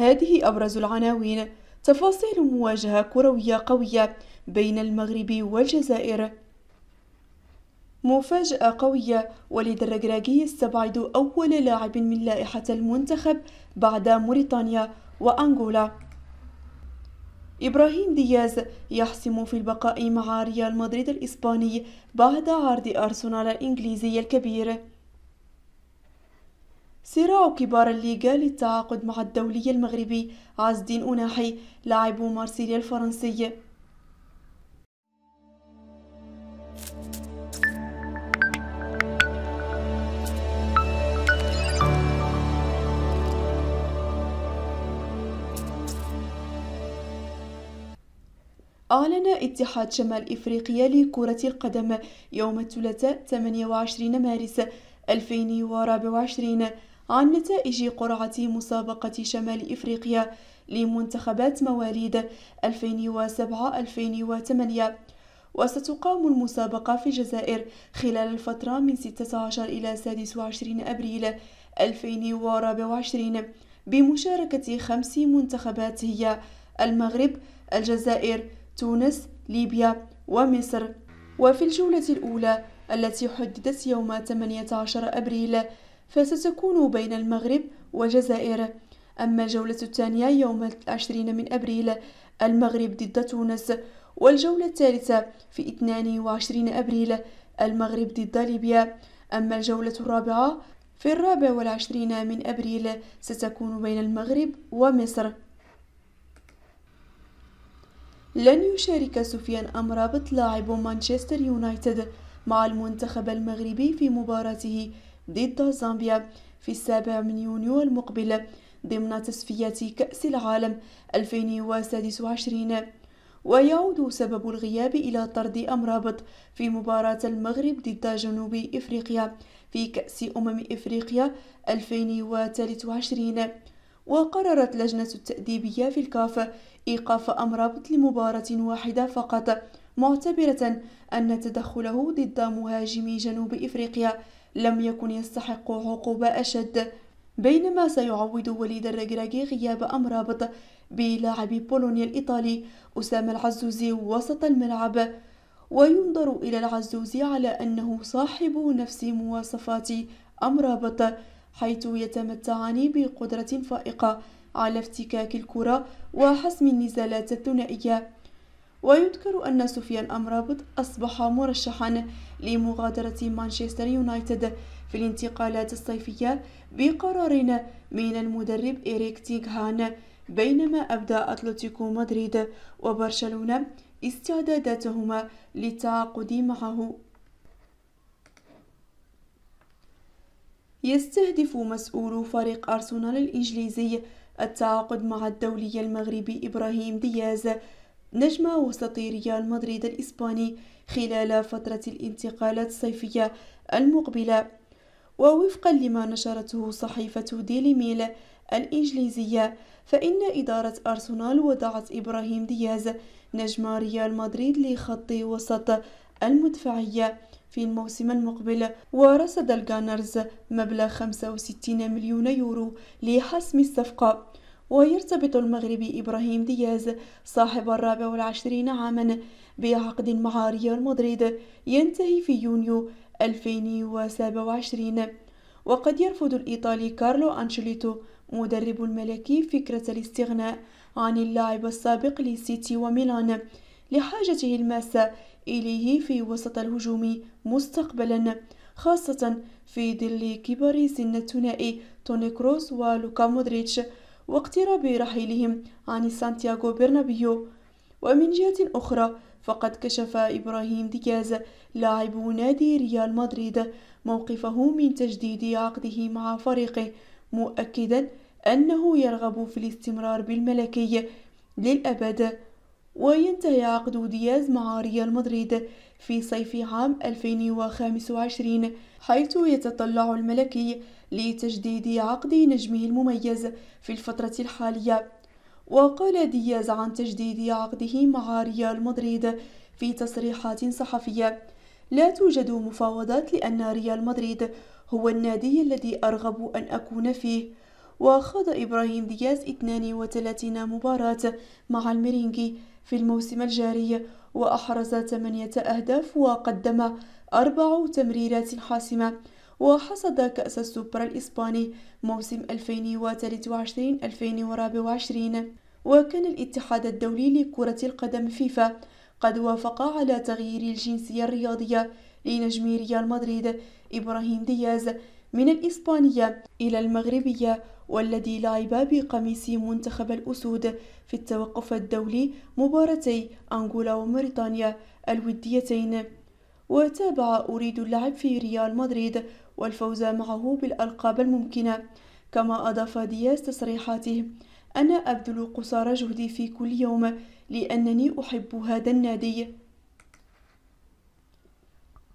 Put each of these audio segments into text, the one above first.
هذه أبرز العناوين تفاصيل مواجهة كروية قوية بين المغرب والجزائر مفاجأة قوية وليد الرجراجي يستبعد أول لاعب من لائحة المنتخب بعد موريتانيا وأنغولا إبراهيم دياز يحسم في البقاء مع ريال مدريد الإسباني بعد عرض أرسنال الإنجليزي الكبير صراع كبار الليغا للتعاقد مع الدولي المغربي عز الدين أناحي لاعب مارسيليا الفرنسي أعلن اتحاد شمال إفريقيا لكرة القدم يوم الثلاثاء 28 مارس 2024 عن نتائج قرعة مسابقة شمال إفريقيا لمنتخبات مواليد 2007-2008 وستقام المسابقة في الجزائر خلال الفترة من 16 إلى 26 أبريل 2024 بمشاركة خمس منتخبات هي المغرب، الجزائر، تونس، ليبيا ومصر وفي الجولة الأولى التي حددت يوم 18 أبريل فستكون بين المغرب والجزائر أما الجولة الثانية يوم العشرين من أبريل المغرب ضد تونس والجولة الثالثة في 22 أبريل المغرب ضد ليبيا أما الجولة الرابعة في الرابع والعشرين من أبريل ستكون بين المغرب ومصر لن يشارك سفيان أمرابط لاعب مانشستر يونايتد مع المنتخب المغربي في مباراته ضد زامبيا في السابع من يونيو المقبل ضمن تصفيات كأس العالم 2026 ويعود سبب الغياب إلى طرد أمرابط في مباراة المغرب ضد جنوب إفريقيا في كأس أمم إفريقيا 2023 وقررت لجنة التأديبية في الكاف إيقاف أمرابط لمباراة واحدة فقط معتبرة أن تدخله ضد مهاجمي جنوب إفريقيا لم يكن يستحق عقوبة أشد بينما سيعوض وليد الرجراجي غياب أمرابط بلاعب بولونيا الإيطالي أسامة العزوزي وسط الملعب وينظر إلى العزوزي على أنه صاحب نفس مواصفات أمرابط حيث يتمتعان بقدرة فائقة على افتكاك الكرة وحسم النزالات الثنائية ويذكر أن سفيان أمرابط أصبح مرشحا لمغادرة مانشستر يونايتد في الانتقالات الصيفية بقرار من المدرب إريك تيغهان بينما أبدى أتلتيكو مدريد وبرشلونة استعداداتهما للتعاقد معه يستهدف مسؤول فريق أرسنال الإنجليزي التعاقد مع الدولي المغربي إبراهيم دياز نجم وسطي ريال مدريد الإسباني خلال فترة الانتقالات الصيفية المقبلة ووفقا لما نشرته صحيفة ديلي ميل الإنجليزية فإن إدارة أرسنال وضعت إبراهيم دياز نجم ريال مدريد لخط وسط المدفعية في الموسم المقبل ورصد الجانرز مبلغ 65 مليون يورو لحسم الصفقة ويرتبط المغربي إبراهيم دياز صاحب الرابع والعشرين عاما بعقد مع ريال مدريد ينتهي في يونيو 2027 وقد يرفض الإيطالي كارلو أنشيلوتو مدرب الملكي فكرة الاستغناء عن اللاعب السابق لسيتي وميلان لحاجته الماسة إليه في وسط الهجوم مستقبلا خاصة في ظل كبار سن الثنائي توني كروس ولوكا مودريتش واقتراب رحيلهم عن سانتياغو برنابيو ومن جهة أخرى فقد كشف إبراهيم دياز لاعب نادي ريال مدريد موقفه من تجديد عقده مع فريقه مؤكدا أنه يرغب في الاستمرار بالملكي للأبد وينتهي عقد دياز مع ريال مدريد في صيف عام 2025 حيث يتطلع الملكي لتجديد عقد نجمه المميز في الفترة الحالية وقال دياز عن تجديد عقده مع ريال مدريد في تصريحات صحفية لا توجد مفاوضات لأن ريال مدريد هو النادي الذي أرغب أن أكون فيه وخاض إبراهيم دياز 32 مباراة مع الميرينجي في الموسم الجاري وأحرز 8 أهداف وقدم أربع تمريرات حاسمة وحصد كأس السوبر الإسباني موسم 2023-2024 وكان الاتحاد الدولي لكرة القدم فيفا قد وافق على تغيير الجنسية الرياضية لنجم ريال مدريد إبراهيم دياز من الإسبانية إلى المغربية والذي لعب بقميص منتخب الأسود في التوقف الدولي مباراتي أنغولا وموريتانيا الوديتين وتابع أريد اللعب في ريال مدريد والفوز معه بالألقاب الممكنة كما أضاف دياز تصريحاته أنا أبذل قصارى جهدي في كل يوم لأنني أحب هذا النادي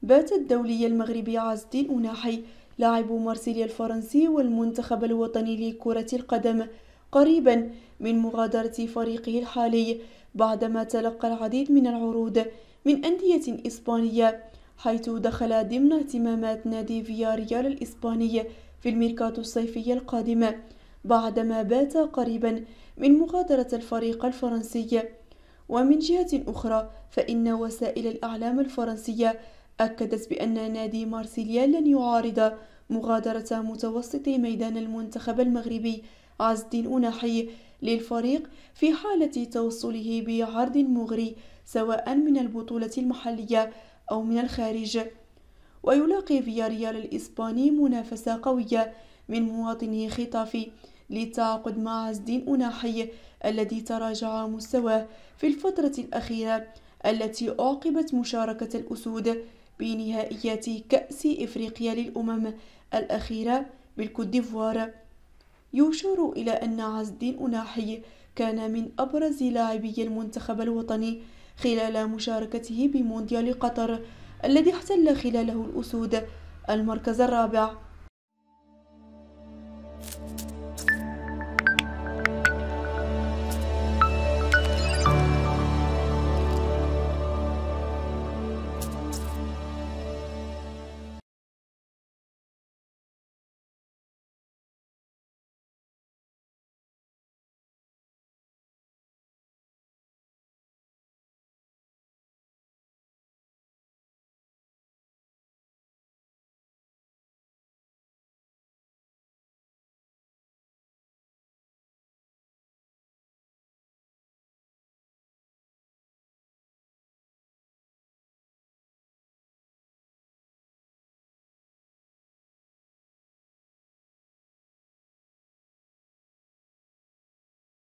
بات الدولي المغربي عز الدين أناحي لاعب مارسيليا الفرنسي والمنتخب الوطني لكرة القدم قريبا من مغادرة فريقه الحالي بعدما تلقى العديد من العروض من أندية إسبانية حيث دخل ضمن اهتمامات نادي فياريال الإسباني في الميركاتو الصيفي القادم بعدما بات قريبا من مغادرة الفريق الفرنسي ومن جهة أخرى فإن وسائل الأعلام الفرنسية أكدت بأن نادي مارسيليا لن يعارض مغادرة متوسط ميدان المنتخب المغربي عز الدين أناحي للفريق في حالة توصله بعرض مغري سواء من البطولة المحلية أو من الخارج ويلاقي فياريال الإسباني منافسة قوية من مواطنه خطافي للتعاقد مع عز الدين أناحي الذي تراجع مستواه في الفترة الأخيرة التي أعقبت مشاركة الأسود بنهائيات كأس إفريقيا للأمم الأخيرة بالكوت ديفوار يشار إلى أن عز الدين أناحي كان من أبرز لاعبي المنتخب الوطني خلال مشاركته بمونديال قطر الذي احتل خلاله الأسود المركز الرابع